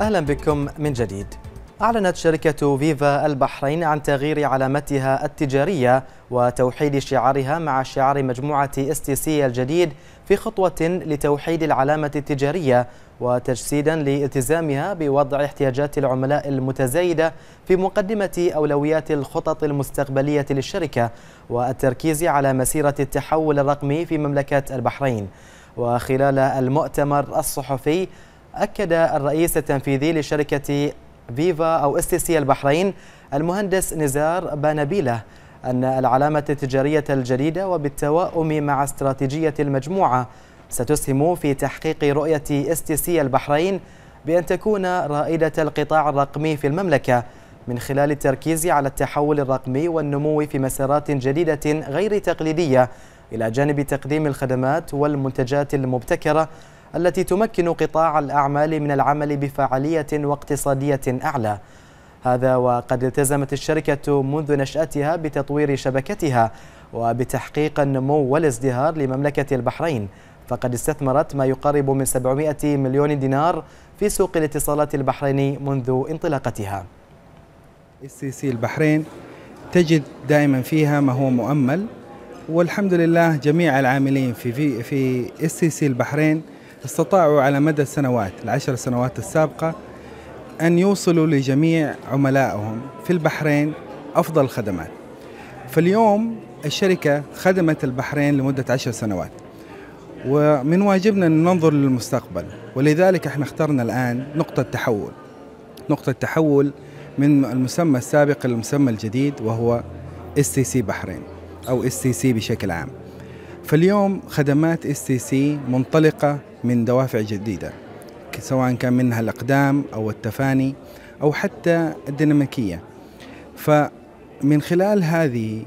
أهلا بكم من جديد أعلنت شركة فيفا البحرين عن تغيير علامتها التجارية وتوحيد شعارها مع شعار مجموعة اس تي سي الجديد في خطوة لتوحيد العلامة التجارية وتجسيدا لالتزامها بوضع احتياجات العملاء المتزايدة في مقدمة أولويات الخطط المستقبلية للشركة والتركيز على مسيرة التحول الرقمي في مملكة البحرين وخلال المؤتمر الصحفي أكد الرئيس التنفيذي لشركة فيفا أو اس سي البحرين المهندس نزار بانبيله أن العلامة التجارية الجديدة وبالتوائم مع استراتيجية المجموعة ستسهم في تحقيق رؤية اس سي البحرين بأن تكون رائدة القطاع الرقمي في المملكة من خلال التركيز على التحول الرقمي والنمو في مسارات جديدة غير تقليدية إلى جانب تقديم الخدمات والمنتجات المبتكرة التي تمكن قطاع الأعمال من العمل بفعالية واقتصادية أعلى هذا وقد التزمت الشركة منذ نشأتها بتطوير شبكتها وبتحقيق النمو والازدهار لمملكة البحرين فقد استثمرت ما يقارب من 700 مليون دينار في سوق الاتصالات البحريني منذ انطلاقتها اس سي البحرين تجد دائما فيها ما هو مؤمل والحمد لله جميع العاملين في في اس سي البحرين استطاعوا على مدى السنوات العشر سنوات السابقة أن يوصلوا لجميع عملائهم في البحرين أفضل الخدمات فاليوم الشركة خدمت البحرين لمدة عشر سنوات ومن واجبنا أن ننظر للمستقبل ولذلك احنا اخترنا الآن نقطة تحول نقطة تحول من المسمى السابق للمسمى الجديد وهو اس تي سي بحرين أو اس تي سي بشكل عام فاليوم خدمات اس تي سي منطلقة من دوافع جديدة سواء كان منها الأقدام أو التفاني أو حتى الديناميكية فمن خلال هذه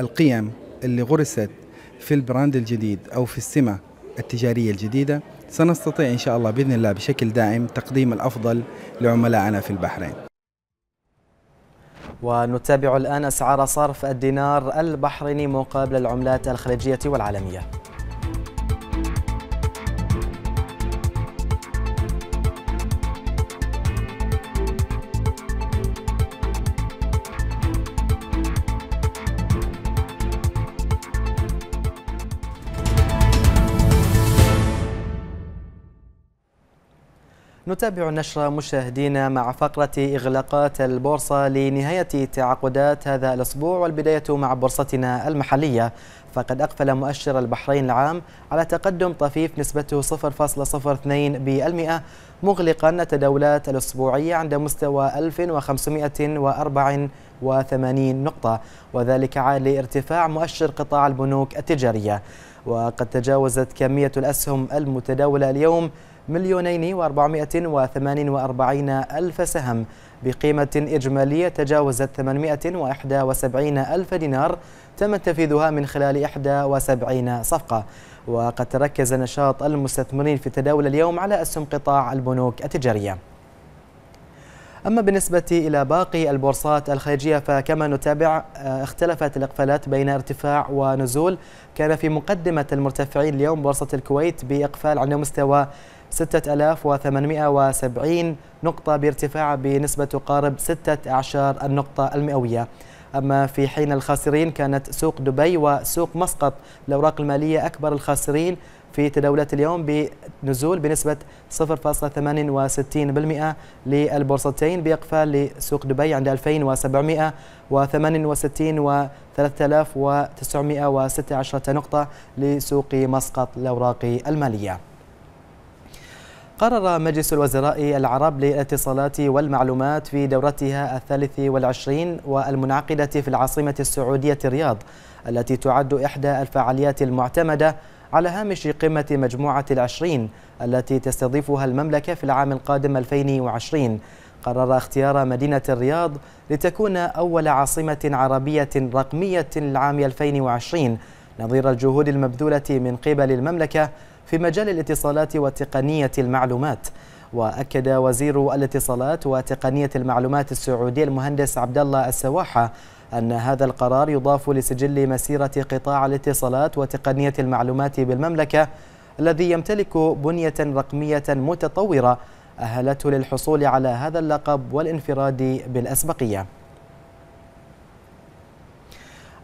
القيم اللي غرست في البراند الجديد أو في السمة التجارية الجديدة سنستطيع إن شاء الله بإذن الله بشكل دائم تقديم الأفضل لعملائنا في البحرين ونتابع الآن أسعار صرف الدينار البحريني مقابل العملات الخليجية والعالمية نتابع النشر مشاهدينا مع فقرة إغلاقات البورصة لنهاية تعاقدات هذا الأسبوع والبداية مع بورصتنا المحلية فقد أقفل مؤشر البحرين العام على تقدم طفيف نسبته 0.02% مغلقا التداولات الأسبوعية عند مستوى 1584 نقطة وذلك عاد لارتفاع مؤشر قطاع البنوك التجارية وقد تجاوزت كمية الأسهم المتداولة اليوم مليونين وأربعمائة وثمانين وأربعين ألف سهم بقيمة إجمالية تجاوزت وسبعين ألف دينار تم تنفيذها من خلال 71 صفقة وقد تركز نشاط المستثمرين في التداول اليوم على أسهم قطاع البنوك التجارية أما بالنسبة إلى باقي البورصات الخارجية فكما نتابع آه، اختلفت الإقفالات بين ارتفاع ونزول كان في مقدمة المرتفعين اليوم بورصة الكويت بإقفال على مستوى 6870 نقطة بارتفاع بنسبة تقارب 16 النقطة المئوية أما في حين الخاسرين كانت سوق دبي وسوق مسقط الأوراق المالية أكبر الخاسرين في تداولات اليوم بنزول بنسبة 0.68% للبورصتين بإقفال لسوق دبي عند 2768 و 3916 نقطة لسوق مسقط الأوراق المالية قرر مجلس الوزراء العرب للاتصالات والمعلومات في دورتها الثالث والعشرين والمنعقدة في العاصمة السعودية الرياض التي تعد إحدى الفعاليات المعتمدة على هامش قمة مجموعة العشرين التي تستضيفها المملكة في العام القادم 2020 قرر اختيار مدينة الرياض لتكون أول عاصمة عربية رقمية للعام 2020 نظير الجهود المبذولة من قبل المملكة في مجال الاتصالات وتقنية المعلومات وأكد وزير الاتصالات وتقنية المعلومات السعودي المهندس عبد الله السواحة أن هذا القرار يضاف لسجل مسيرة قطاع الاتصالات وتقنية المعلومات بالمملكة الذي يمتلك بنية رقمية متطورة أهلته للحصول على هذا اللقب والانفراد بالأسبقية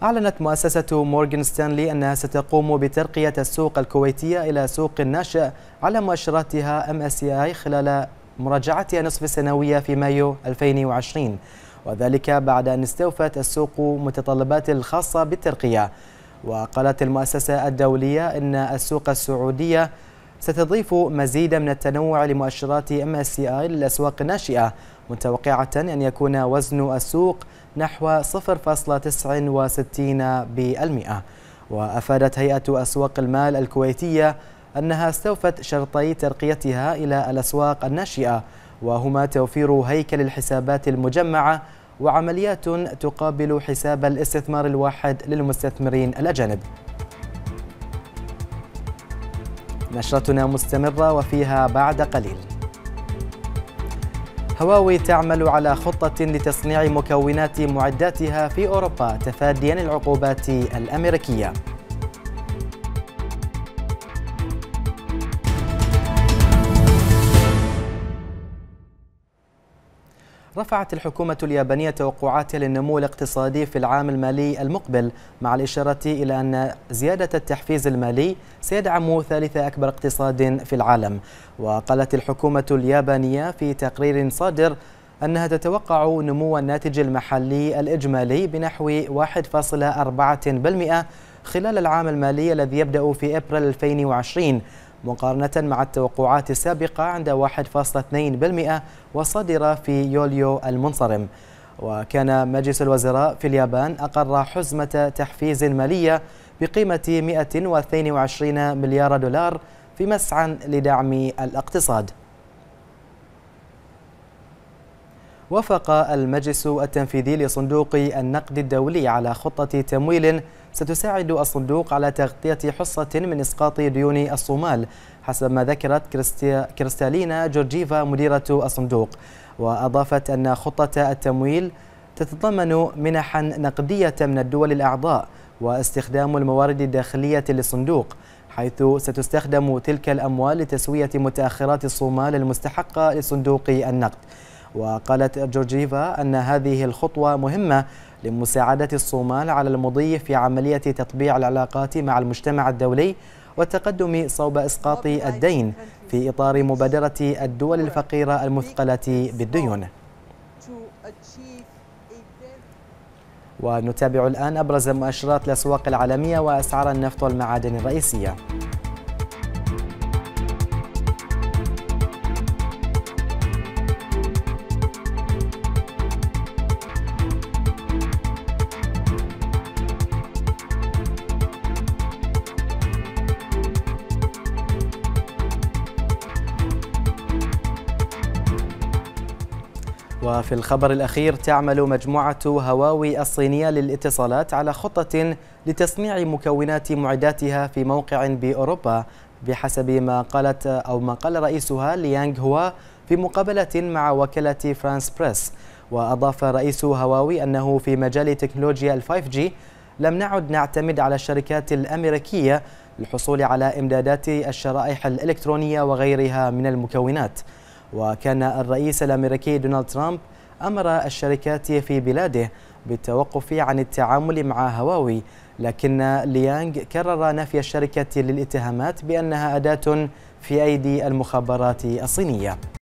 أعلنت مؤسسة مورغان ستانلي أنها ستقوم بترقية السوق الكويتية إلى سوق ناشئ على مؤشراتها MSCI خلال مراجعتها نصف السنوية في مايو 2020 وذلك بعد أن استوفت السوق متطلبات الخاصة بالترقية وقالت المؤسسة الدولية أن السوق السعودية ستضيف مزيدا من التنوع لمؤشرات MSCI للأسواق الناشئة متوقعة أن يكون وزن السوق نحو 0.69% وأفادت هيئة أسواق المال الكويتية أنها استوفت شرطي ترقيتها إلى الأسواق الناشئة وهما توفير هيكل الحسابات المجمعة وعمليات تقابل حساب الاستثمار الواحد للمستثمرين الأجانب نشرتنا مستمرة وفيها بعد قليل هواوي تعمل على خطة لتصنيع مكونات معداتها في أوروبا تفاديا العقوبات الأمريكية رفعت الحكومة اليابانية توقعاتها للنمو الاقتصادي في العام المالي المقبل مع الإشارة إلى أن زيادة التحفيز المالي سيدعم ثالث أكبر اقتصاد في العالم وقالت الحكومة اليابانية في تقرير صادر أنها تتوقع نمو الناتج المحلي الإجمالي بنحو 1.4% خلال العام المالي الذي يبدأ في أبريل 2020 مقارنة مع التوقعات السابقة عند 1.2% وصدر في يوليو المنصرم وكان مجلس الوزراء في اليابان أقر حزمة تحفيز مالية بقيمة 122 مليار دولار في مسعى لدعم الاقتصاد وافق المجلس التنفيذي لصندوق النقد الدولي على خطة تمويل ستساعد الصندوق على تغطية حصة من إسقاط ديون الصومال حسب ما ذكرت كريستالينا جورجيفا مديرة الصندوق وأضافت أن خطة التمويل تتضمن منحا نقدية من الدول الأعضاء واستخدام الموارد الداخلية للصندوق حيث ستستخدم تلك الأموال لتسوية متأخرات الصومال المستحقة لصندوق النقد وقالت جورجيفا أن هذه الخطوة مهمة لمساعدة الصومال على المضي في عملية تطبيع العلاقات مع المجتمع الدولي والتقدم صوب إسقاط الدين في إطار مبادرة الدول الفقيرة المثقلة بالديون ونتابع الآن أبرز مؤشرات الأسواق العالمية وأسعار النفط والمعادن الرئيسية وفي الخبر الأخير تعمل مجموعة هواوي الصينية للاتصالات على خطة لتصنيع مكونات معداتها في موقع بأوروبا بحسب ما قالت أو ما قال رئيسها ليانغ هوا في مقابلة مع وكالة فرانس بريس وأضاف رئيس هواوي أنه في مجال تكنولوجيا الفايف جي لم نعد نعتمد على الشركات الأمريكية للحصول على إمدادات الشرائح الإلكترونية وغيرها من المكونات وكان الرئيس الأمريكي دونالد ترامب أمر الشركات في بلاده بالتوقف عن التعامل مع هواوي لكن ليانغ كرر نفي الشركة للاتهامات بأنها أداة في أيدي المخابرات الصينية